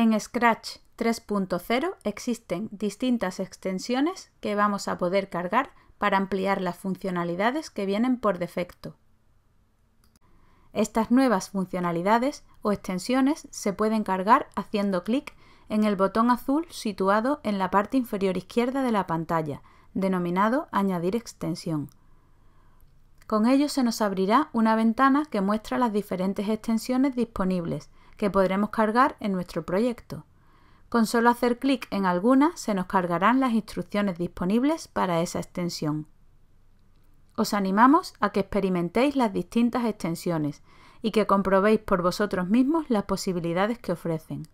En Scratch 3.0 existen distintas extensiones que vamos a poder cargar para ampliar las funcionalidades que vienen por defecto. Estas nuevas funcionalidades o extensiones se pueden cargar haciendo clic en el botón azul situado en la parte inferior izquierda de la pantalla, denominado Añadir extensión. Con ello se nos abrirá una ventana que muestra las diferentes extensiones disponibles que podremos cargar en nuestro proyecto. Con solo hacer clic en alguna se nos cargarán las instrucciones disponibles para esa extensión. Os animamos a que experimentéis las distintas extensiones y que comprobéis por vosotros mismos las posibilidades que ofrecen.